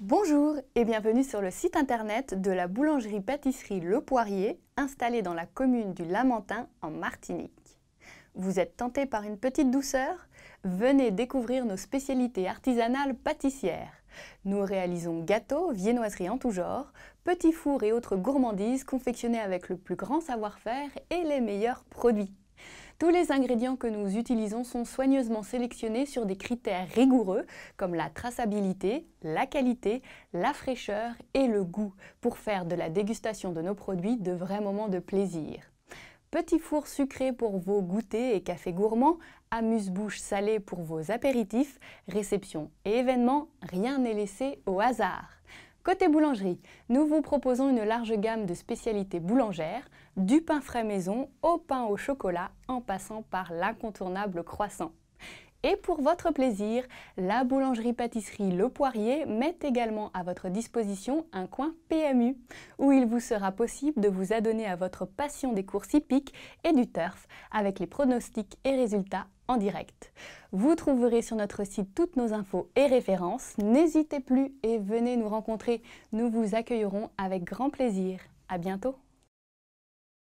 Bonjour et bienvenue sur le site internet de la boulangerie-pâtisserie Le Poirier, installée dans la commune du Lamentin en Martinique. Vous êtes tenté par une petite douceur Venez découvrir nos spécialités artisanales pâtissières. Nous réalisons gâteaux, viennoiseries en tout genre, petits fours et autres gourmandises confectionnées avec le plus grand savoir-faire et les meilleurs produits. Tous les ingrédients que nous utilisons sont soigneusement sélectionnés sur des critères rigoureux comme la traçabilité, la qualité, la fraîcheur et le goût pour faire de la dégustation de nos produits de vrais moments de plaisir. Petit four sucré pour vos goûters et cafés gourmands, amuse-bouche salée pour vos apéritifs, réceptions et événements, rien n'est laissé au hasard. Côté boulangerie, nous vous proposons une large gamme de spécialités boulangères, du pain frais maison au pain au chocolat en passant par l'incontournable croissant. Et pour votre plaisir, la boulangerie-pâtisserie Le Poirier met également à votre disposition un coin PMU, où il vous sera possible de vous adonner à votre passion des courses hippiques et du turf, avec les pronostics et résultats en direct. Vous trouverez sur notre site toutes nos infos et références. N'hésitez plus et venez nous rencontrer. Nous vous accueillerons avec grand plaisir. À bientôt.